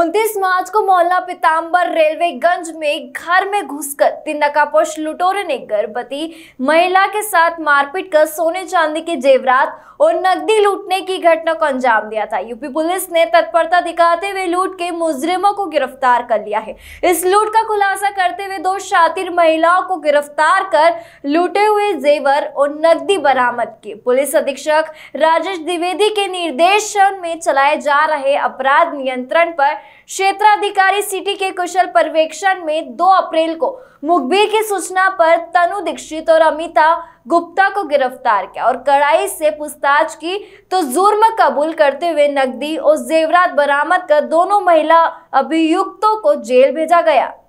उनतीस मार्च को मोहल्ला पिताम्बर रेलवे गंज में घर में घुसकर तीन नकापोश लुटोरे ने गर्भवती महिला के साथ मारपीट कर सोने चांदी के जेवरात और नकदी लूटने की घटना को अंजाम दिया था यूपी पुलिस ने तत्परता दिखाते हुए लूट के मुजरिमों को गिरफ्तार कर लिया है इस लूट का खुलासा करते हुए दो शातिर महिलाओं को गिरफ्तार कर लूटे हुए जेवर और नकदी बरामद की पुलिस अधीक्षक राजेश द्विवेदी के निर्देशन में चलाए जा रहे अपराध नियंत्रण पर क्षेत्राधिकारी सिटी के कुशल पर्यवेक्षण में 2 अप्रैल को मुखबिर की सूचना पर तनु दीक्षित और अमिता गुप्ता को गिरफ्तार किया और कड़ाई से पूछताछ की तो जुर्म कबूल करते हुए नकदी और जेवरात बरामद कर दोनों महिला अभियुक्तों को जेल भेजा गया